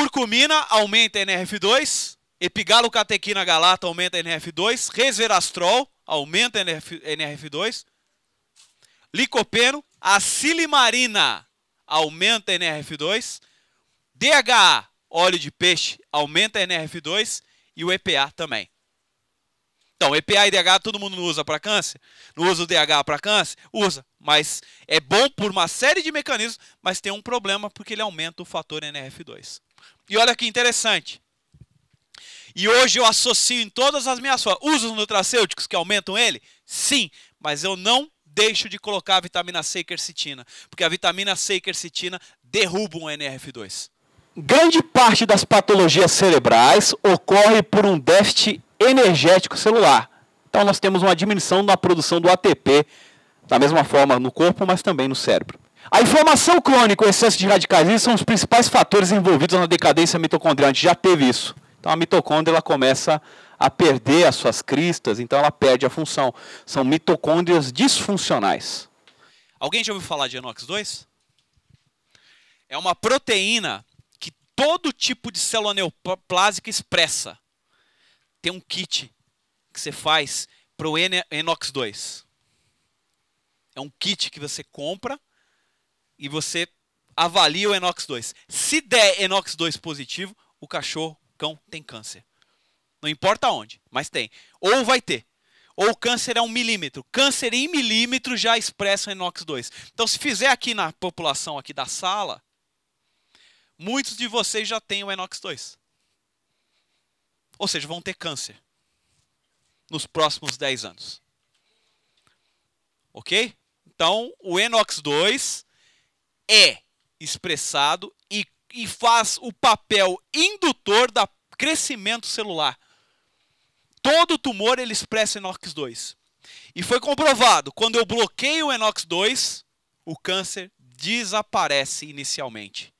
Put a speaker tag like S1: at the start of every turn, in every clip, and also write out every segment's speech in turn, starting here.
S1: Curcumina aumenta NRF2, epigalocatequina galata aumenta NRF2, resverastrol aumenta NRF, NRF2, licopeno, acilimarina aumenta NRF2, DHA, óleo de peixe, aumenta NRF2 e o EPA também. Então, EPA e DHA todo mundo não usa para câncer? Não usa o DHA para câncer? Usa, mas é bom por uma série de mecanismos, mas tem um problema porque ele aumenta o fator NRF2. E olha que interessante. E hoje eu associo em todas as minhas formas. Uso nutracêuticos que aumentam ele? Sim, mas eu não deixo de colocar a vitamina C e quercetina, porque a vitamina C e quercetina derrubam o NRF2. Grande parte das patologias cerebrais ocorre por um déficit energético celular. Então nós temos uma diminuição na produção do ATP, da mesma forma no corpo, mas também no cérebro. A inflamação crônica e o excesso de radicais são os principais fatores envolvidos na decadência mitocondrial. A gente já teve isso. Então a mitocôndria ela começa a perder as suas cristas, então ela perde a função. São mitocôndrias disfuncionais. Alguém já ouviu falar de Enox 2? É uma proteína que todo tipo de célula neoplásica expressa. Tem um kit que você faz para o Enox 2. É um kit que você compra e você avalia o Enox 2. Se der Enox 2 positivo, o cachorro, cão, tem câncer. Não importa onde, mas tem. Ou vai ter. Ou o câncer é um milímetro. Câncer em milímetro já expressa o Enox 2. Então, se fizer aqui na população aqui da sala, muitos de vocês já têm o Enox 2. Ou seja, vão ter câncer nos próximos 10 anos. Ok? Então, o Enox 2 é expressado e, e faz o papel indutor do crescimento celular. Todo tumor ele expressa enox 2. E foi comprovado, quando eu bloqueio o enox 2, o câncer desaparece inicialmente.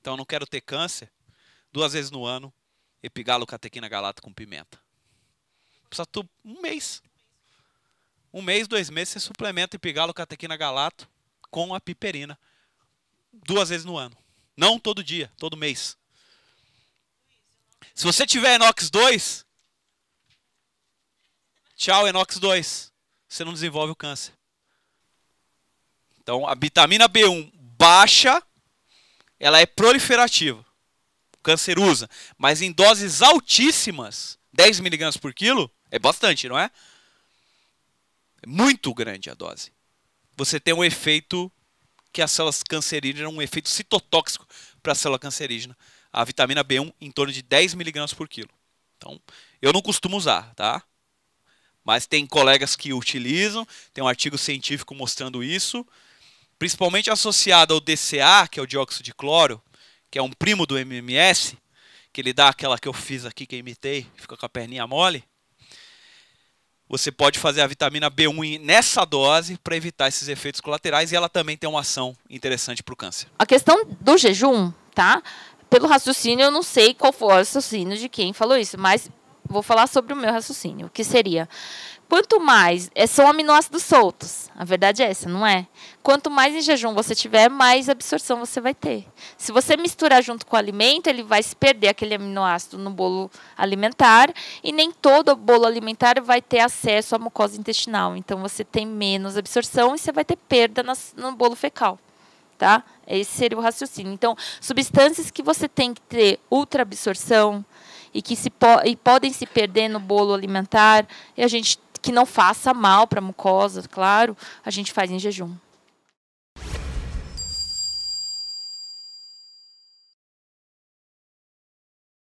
S1: Então não quero ter câncer. Duas vezes no ano, epigalo catequina galata com pimenta. Precisa tu um mês. Um mês, dois meses, você suplementa epigalo catequina galato com a piperina. Duas vezes no ano. Não todo dia, todo mês. Se você tiver Enox 2, tchau Enox 2. Você não desenvolve o câncer. Então, a vitamina B1 baixa, ela é proliferativa. O câncer usa. Mas em doses altíssimas, 10 miligramas por quilo, é bastante, não é? muito grande a dose, você tem um efeito que as células cancerígenas, um efeito citotóxico para a célula cancerígena. A vitamina B1 em torno de 10 mg por quilo. Então, eu não costumo usar, tá? Mas tem colegas que utilizam, tem um artigo científico mostrando isso, principalmente associado ao DCA, que é o dióxido de cloro, que é um primo do MMS, que ele dá aquela que eu fiz aqui, que eu imitei, fica com a perninha mole você pode fazer a vitamina B1 nessa dose para evitar esses efeitos colaterais e ela também tem uma ação interessante para o câncer.
S2: A questão do jejum, tá? Pelo raciocínio, eu não sei qual foi o raciocínio de quem falou isso, mas vou falar sobre o meu raciocínio, que seria quanto mais. É, são aminoácidos soltos. A verdade é essa, não é? Quanto mais em jejum você tiver, mais absorção você vai ter. Se você misturar junto com o alimento, ele vai se perder aquele aminoácido no bolo alimentar. E nem todo bolo alimentar vai ter acesso à mucosa intestinal. Então você tem menos absorção e você vai ter perda no bolo fecal tá? Esse seria o raciocínio. Então, substâncias que você tem que ter ultra absorção e que se po e podem se perder no bolo alimentar, e a gente que não faça mal para a mucosa, claro, a gente faz em jejum.